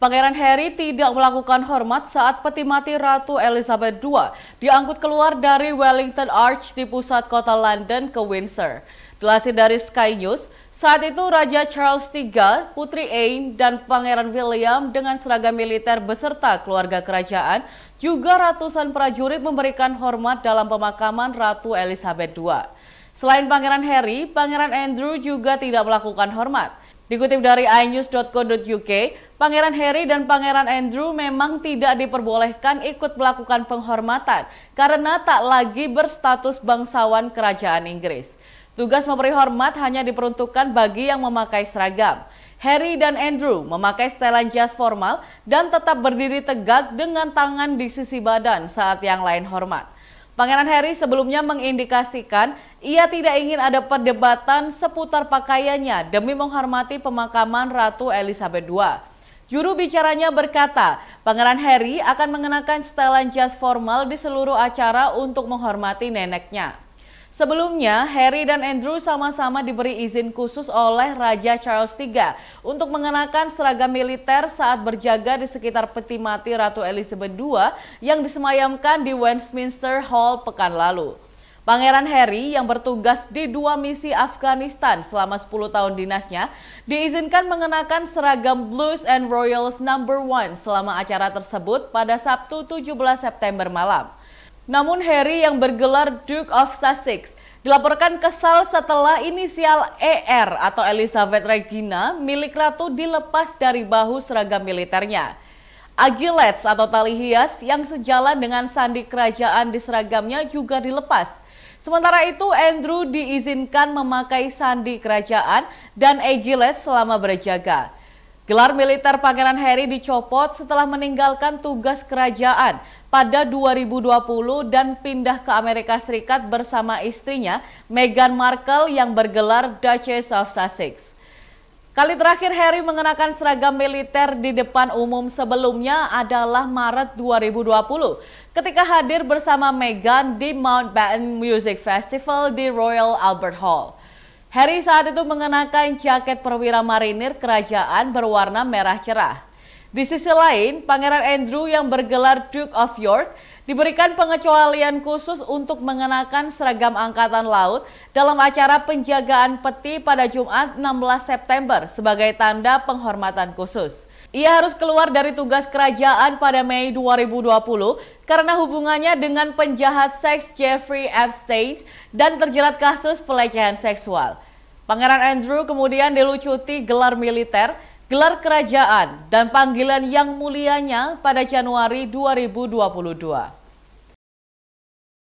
Pangeran Harry tidak melakukan hormat saat peti mati Ratu Elizabeth II diangkut keluar dari Wellington Arch di pusat kota London ke Windsor. Dilansir dari Sky News, saat itu Raja Charles III, Putri Anne, dan Pangeran William dengan seragam militer beserta keluarga kerajaan juga ratusan prajurit memberikan hormat dalam pemakaman Ratu Elizabeth II. Selain Pangeran Harry, Pangeran Andrew juga tidak melakukan hormat. Dikutip dari inews.co.uk, Pangeran Harry dan Pangeran Andrew memang tidak diperbolehkan ikut melakukan penghormatan karena tak lagi berstatus bangsawan kerajaan Inggris. Tugas memberi hormat hanya diperuntukkan bagi yang memakai seragam. Harry dan Andrew memakai setelan jas formal dan tetap berdiri tegak dengan tangan di sisi badan saat yang lain hormat. Pangeran Harry sebelumnya mengindikasikan ia tidak ingin ada perdebatan seputar pakaiannya demi menghormati pemakaman Ratu Elizabeth II. Juru bicaranya berkata, Pangeran Harry akan mengenakan setelan jas formal di seluruh acara untuk menghormati neneknya. Sebelumnya, Harry dan Andrew sama-sama diberi izin khusus oleh Raja Charles III untuk mengenakan seragam militer saat berjaga di sekitar peti mati Ratu Elizabeth II yang disemayamkan di Westminster Hall pekan lalu. Pangeran Harry yang bertugas di dua misi Afghanistan selama 10 tahun dinasnya diizinkan mengenakan seragam Blues and Royals Number One selama acara tersebut pada Sabtu 17 September malam. Namun Harry yang bergelar Duke of Sussex dilaporkan kesal setelah inisial ER atau Elizabeth Regina milik ratu dilepas dari bahu seragam militernya. Agilets atau tali hias yang sejalan dengan sandi kerajaan di seragamnya juga dilepas. Sementara itu, Andrew diizinkan memakai sandi kerajaan dan agilets selama berjaga. Gelar militer Pangeran Harry dicopot setelah meninggalkan tugas kerajaan pada 2020 dan pindah ke Amerika Serikat bersama istrinya Meghan Markle yang bergelar Duchess of Sussex. Kali terakhir Harry mengenakan seragam militer di depan umum sebelumnya adalah Maret 2020 ketika hadir bersama Meghan di Mountbatten Music Festival di Royal Albert Hall. Harry saat itu mengenakan jaket perwira marinir kerajaan berwarna merah cerah. Di sisi lain, Pangeran Andrew yang bergelar Duke of York diberikan pengecualian khusus untuk mengenakan seragam Angkatan Laut dalam acara penjagaan peti pada Jumat 16 September sebagai tanda penghormatan khusus. Ia harus keluar dari tugas kerajaan pada Mei 2020 karena hubungannya dengan penjahat seks Jeffrey Epstein dan terjerat kasus pelecehan seksual. Pangeran Andrew kemudian dilucuti gelar militer, gelar kerajaan, dan panggilan yang mulianya pada Januari 2022.